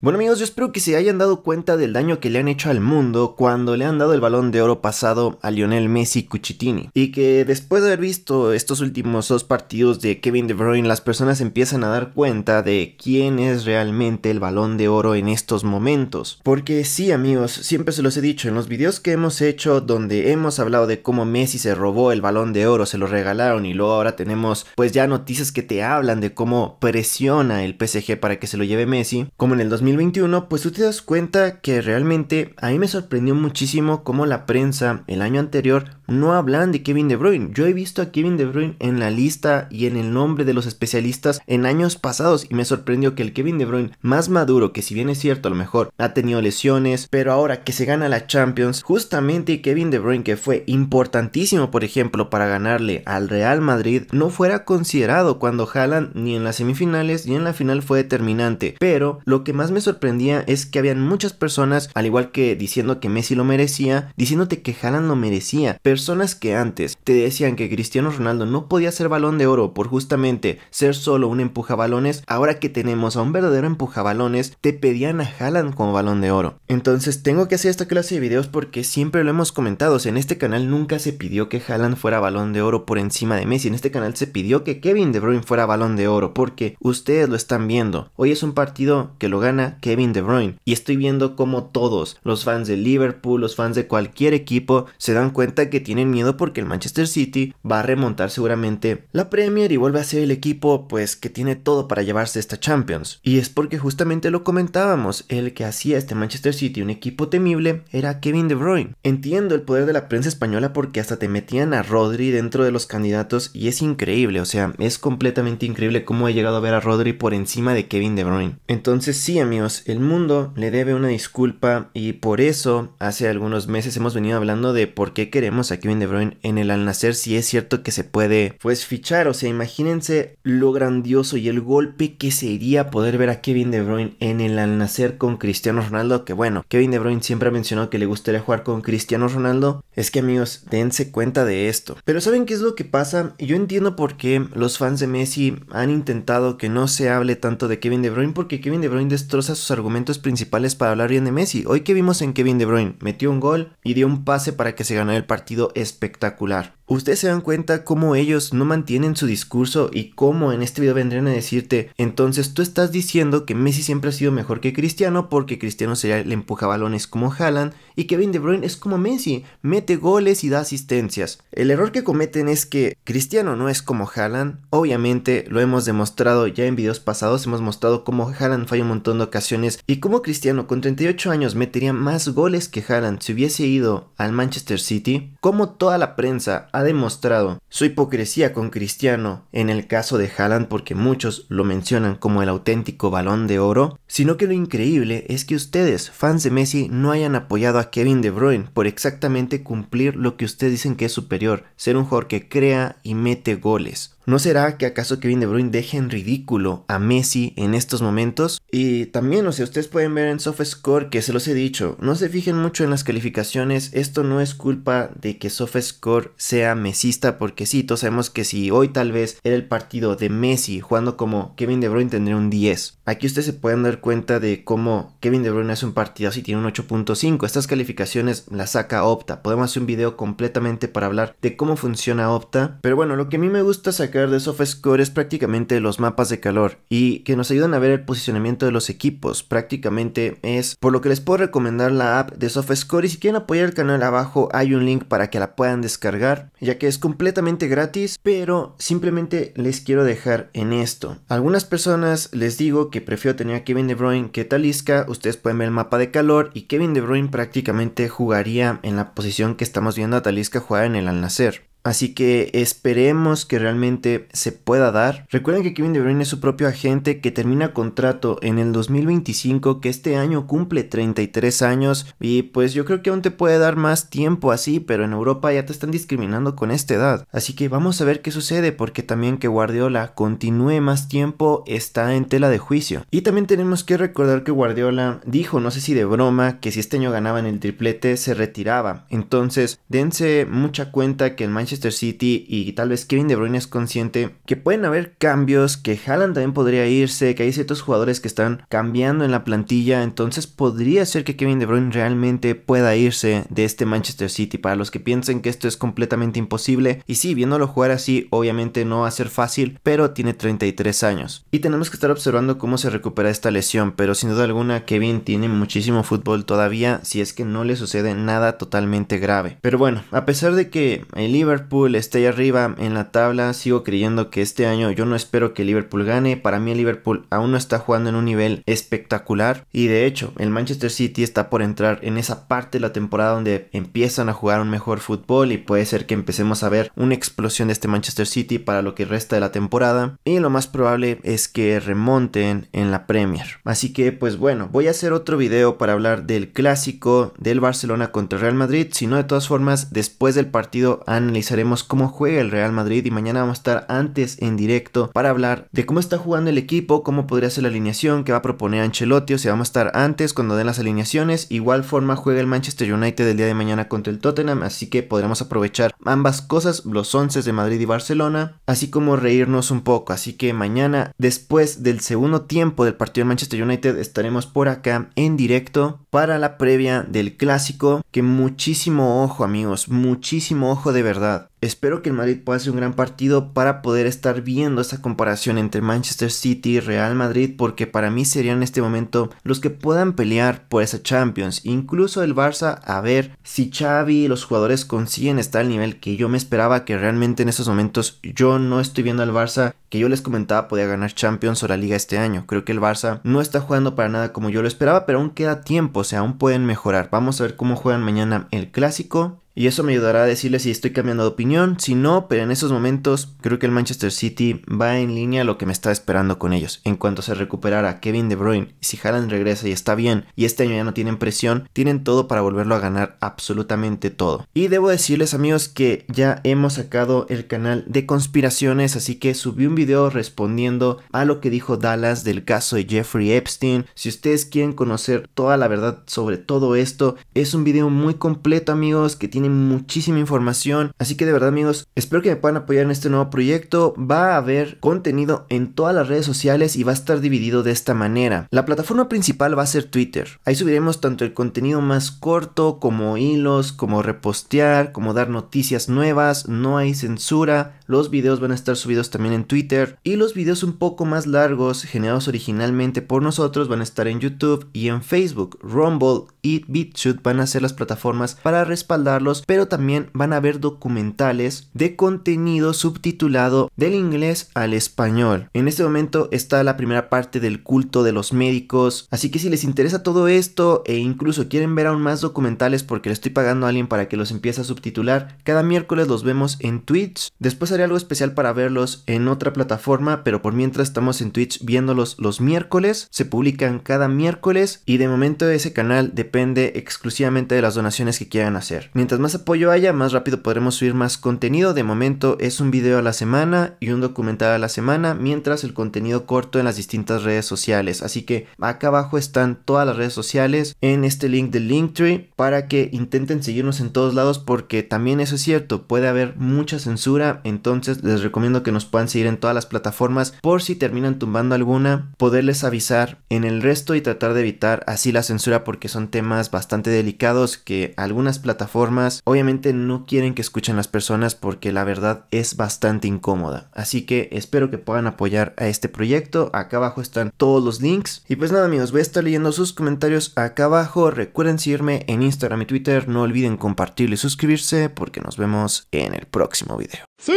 Bueno amigos, yo espero que se hayan dado cuenta del daño que le han hecho al mundo cuando le han dado el balón de oro pasado a Lionel Messi Cuchitini. Y que después de haber visto estos últimos dos partidos de Kevin De Bruyne, las personas empiezan a dar cuenta de quién es realmente el balón de oro en estos momentos. Porque sí amigos, siempre se los he dicho, en los videos que hemos hecho donde hemos hablado de cómo Messi se robó el balón de oro, se lo regalaron y luego ahora tenemos pues ya noticias que te hablan de cómo presiona el PSG para que se lo lleve Messi, como en el 2000 2021, pues tú te das cuenta que realmente a mí me sorprendió muchísimo cómo la prensa el año anterior no hablan de Kevin De Bruyne. Yo he visto a Kevin De Bruyne en la lista y en el nombre de los especialistas en años pasados y me sorprendió que el Kevin De Bruyne más maduro, que si bien es cierto a lo mejor ha tenido lesiones, pero ahora que se gana la Champions, justamente Kevin De Bruyne que fue importantísimo por ejemplo para ganarle al Real Madrid, no fuera considerado cuando Haaland ni en las semifinales ni en la final fue determinante. Pero lo que más me sorprendía es que habían muchas personas, al igual que diciendo que Messi lo merecía, diciéndote que Haaland lo merecía. Personas que antes te decían que Cristiano Ronaldo no podía ser balón de oro por justamente ser solo un empujabalones, ahora que tenemos a un verdadero balones, te pedían a Haaland como balón de oro. Entonces tengo que hacer esta clase de videos porque siempre lo hemos comentado, en este canal nunca se pidió que Haaland fuera balón de oro por encima de Messi, en este canal se pidió que Kevin De Bruyne fuera balón de oro porque ustedes lo están viendo. Hoy es un partido que lo gana Kevin De Bruyne. Y estoy viendo cómo todos, los fans de Liverpool, los fans de cualquier equipo, se dan cuenta que tienen miedo porque el Manchester City va a remontar seguramente la Premier y vuelve a ser el equipo pues que tiene todo para llevarse esta Champions. Y es porque justamente lo comentábamos, el que hacía este Manchester City un equipo temible era Kevin De Bruyne. Entiendo el poder de la prensa española porque hasta te metían a Rodri dentro de los candidatos y es increíble, o sea, es completamente increíble cómo he llegado a ver a Rodri por encima de Kevin De Bruyne. Entonces sí, mí el mundo le debe una disculpa y por eso hace algunos meses hemos venido hablando de por qué queremos a Kevin De Bruyne en el al nacer si es cierto que se puede pues fichar, o sea, imagínense lo grandioso y el golpe que sería poder ver a Kevin De Bruyne en el al nacer con Cristiano Ronaldo, que bueno, Kevin De Bruyne siempre ha mencionado que le gustaría jugar con Cristiano Ronaldo, es que amigos, dense cuenta de esto. Pero ¿saben qué es lo que pasa? Yo entiendo por qué los fans de Messi han intentado que no se hable tanto de Kevin De Bruyne porque Kevin De Bruyne destroza a sus argumentos principales para hablar bien de Messi. Hoy que vimos en Kevin De Bruyne, metió un gol y dio un pase para que se ganara el partido espectacular. Ustedes se dan cuenta cómo ellos no mantienen su discurso y cómo en este video vendrían a decirte, entonces tú estás diciendo que Messi siempre ha sido mejor que Cristiano porque Cristiano sería el empuja balones como Haaland y Kevin De Bruyne es como Messi, mete goles y da asistencias. El error que cometen es que Cristiano no es como Haaland, obviamente lo hemos demostrado ya en videos pasados, hemos mostrado cómo Haaland falla un montón de ocasiones y cómo Cristiano con 38 años metería más goles que Haaland si hubiese ido al Manchester City, como toda la prensa ha demostrado su hipocresía con Cristiano en el caso de Haaland porque muchos lo mencionan como el auténtico balón de oro, sino que lo increíble es que ustedes, fans de Messi, no hayan apoyado a Kevin De Bruyne por exactamente cumplir lo que ustedes dicen que es superior, ser un jugador que crea y mete goles, ¿No será que acaso Kevin De Bruyne deje en ridículo a Messi en estos momentos? Y también, o sea, ustedes pueden ver en SofaScore que se los he dicho, no se fijen mucho en las calificaciones, esto no es culpa de que SofaScore sea mesista, porque sí, todos sabemos que si hoy tal vez era el partido de Messi jugando como Kevin De Bruyne tendría un 10. Aquí ustedes se pueden dar cuenta de cómo Kevin De Bruyne hace un partido así, tiene un 8.5. Estas calificaciones las saca Opta. Podemos hacer un video completamente para hablar de cómo funciona Opta. Pero bueno, lo que a mí me gusta sacar de SofaScore es prácticamente los mapas de calor y que nos ayudan a ver el posicionamiento de los equipos. Prácticamente es por lo que les puedo recomendar la app de SofaScore y si quieren apoyar el canal abajo hay un link para que la puedan descargar ya que es completamente gratis pero simplemente les quiero dejar en esto. Algunas personas les digo que prefiero tener a Kevin De Bruyne que Talisca. Ustedes pueden ver el mapa de calor y Kevin De Bruyne prácticamente jugaría en la posición que estamos viendo a Talisca jugar en el Al Nacer. Así que esperemos que realmente se pueda dar. Recuerden que Kevin De Bruyne es su propio agente que termina contrato en el 2025, que este año cumple 33 años y pues yo creo que aún te puede dar más tiempo así, pero en Europa ya te están discriminando con esta edad. Así que vamos a ver qué sucede porque también que Guardiola continúe más tiempo está en tela de juicio. Y también tenemos que recordar que Guardiola dijo, no sé si de broma, que si este año ganaba en el triplete se retiraba. Entonces, dense mucha cuenta que el Manchester City y tal vez Kevin De Bruyne es consciente que pueden haber cambios, que Haaland también podría irse, que hay ciertos jugadores que están cambiando en la plantilla, entonces podría ser que Kevin De Bruyne realmente pueda irse de este Manchester City. Para los que piensen que esto es completamente imposible, y sí, viéndolo jugar así, obviamente no va a ser fácil, pero tiene 33 años. Y tenemos que estar observando cómo se recupera esta lesión, pero sin duda alguna Kevin tiene muchísimo fútbol todavía si es que no le sucede nada totalmente grave. Pero bueno, a pesar de que el Liverpool Liverpool esté ahí arriba en la tabla, sigo creyendo que este año yo no espero que Liverpool gane. Para mí el Liverpool aún no está jugando en un nivel espectacular. Y de hecho, el Manchester City está por entrar en esa parte de la temporada donde empiezan a jugar un mejor fútbol y puede ser que empecemos a ver una explosión de este Manchester City para lo que resta de la temporada. Y lo más probable es que remonten en la Premier. Así que pues bueno, voy a hacer otro video para hablar del clásico del Barcelona contra Real Madrid. Si no, de todas formas, después del partido analizamos analizaremos cómo juega el Real Madrid y mañana vamos a estar antes en directo para hablar de cómo está jugando el equipo, cómo podría ser la alineación que va a proponer Ancelotti, o sea, vamos a estar antes cuando den las alineaciones. Igual forma juega el Manchester United el día de mañana contra el Tottenham, así que podremos aprovechar ambas cosas, los 11 de Madrid y Barcelona, así como reírnos un poco. Así que mañana, después del segundo tiempo del partido de Manchester United, estaremos por acá en directo para la previa del clásico, que muchísimo ojo amigos, muchísimo ojo de verdad. Espero que el Madrid pueda hacer un gran partido para poder estar viendo esa comparación entre Manchester City y Real Madrid porque para mí serían en este momento los que puedan pelear por esa Champions. Incluso el Barça a ver si Xavi y los jugadores consiguen estar al nivel que yo me esperaba que realmente en estos momentos yo no estoy viendo al Barça que yo les comentaba podía ganar Champions o la Liga este año. Creo que el Barça no está jugando para nada como yo lo esperaba pero aún queda tiempo, o sea, aún pueden mejorar. Vamos a ver cómo juegan mañana el clásico y eso me ayudará a decirles si estoy cambiando de opinión, si no, pero en esos momentos creo que el Manchester City va en línea a lo que me está esperando con ellos. En cuanto se recuperara Kevin De Bruyne, si Haaland regresa y está bien y este año ya no tienen presión, tienen todo para volverlo a ganar absolutamente todo. Y debo decirles amigos que ya hemos sacado el canal de conspiraciones, así que subí un video respondiendo a lo que dijo Dallas del caso de Jeffrey Epstein. Si ustedes quieren conocer toda la verdad sobre todo esto, es un video muy completo amigos que tiene muchísima información. Así que de verdad amigos, espero que me puedan apoyar en este nuevo proyecto. Va a haber contenido en todas las redes sociales y va a estar dividido de esta manera. La plataforma principal va a ser Twitter. Ahí subiremos tanto el contenido más corto como hilos, como repostear, como dar noticias nuevas. No hay censura. Los videos van a estar subidos también en Twitter. Y los videos un poco más largos, generados originalmente por nosotros, van a estar en YouTube y en Facebook. Rumble y BitChute van a ser las plataformas para respaldarlos pero también van a ver documentales de contenido subtitulado del inglés al español. En este momento está la primera parte del culto de los médicos, así que si les interesa todo esto e incluso quieren ver aún más documentales porque le estoy pagando a alguien para que los empiece a subtitular, cada miércoles los vemos en Twitch. Después haré algo especial para verlos en otra plataforma, pero por mientras estamos en Twitch viéndolos los miércoles, se publican cada miércoles y de momento ese canal depende exclusivamente de las donaciones que quieran hacer. Mientras más apoyo haya, más rápido podremos subir más contenido. De momento es un video a la semana y un documental a la semana, mientras el contenido corto en las distintas redes sociales. Así que acá abajo están todas las redes sociales en este link de Linktree para que intenten seguirnos en todos lados porque también eso es cierto, puede haber mucha censura, entonces les recomiendo que nos puedan seguir en todas las plataformas por si terminan tumbando alguna, poderles avisar en el resto y tratar de evitar así la censura porque son temas bastante delicados que algunas plataformas obviamente no quieren que escuchen las personas porque la verdad es bastante incómoda. Así que espero que puedan apoyar a este proyecto. Acá abajo están todos los links. Y pues nada amigos, voy a estar leyendo sus comentarios acá abajo. Recuerden seguirme en Instagram y Twitter. No olviden compartir y suscribirse porque nos vemos en el próximo video. ¡Sí!